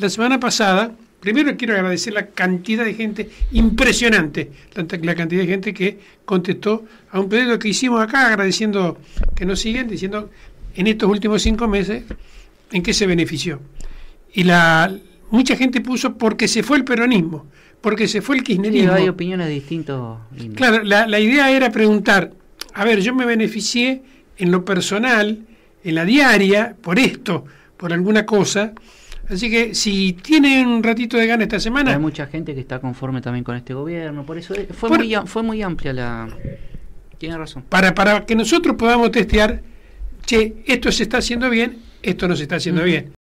La semana pasada, primero quiero agradecer la cantidad de gente impresionante, la, la cantidad de gente que contestó a un pedido que hicimos acá, agradeciendo que nos siguen, diciendo en estos últimos cinco meses en qué se benefició. Y la mucha gente puso porque se fue el peronismo, porque se fue el kirchnerismo. Sí, hay opiniones distintas. Claro, la idea era preguntar, a ver, yo me beneficié en lo personal, en la diaria, por esto, por alguna cosa, Así que si tienen un ratito de gana esta semana... Hay mucha gente que está conforme también con este gobierno, por eso eh, fue, muy, fue muy amplia la... Tiene razón. Para, para que nosotros podamos testear, che, esto se está haciendo bien, esto no se está haciendo bien.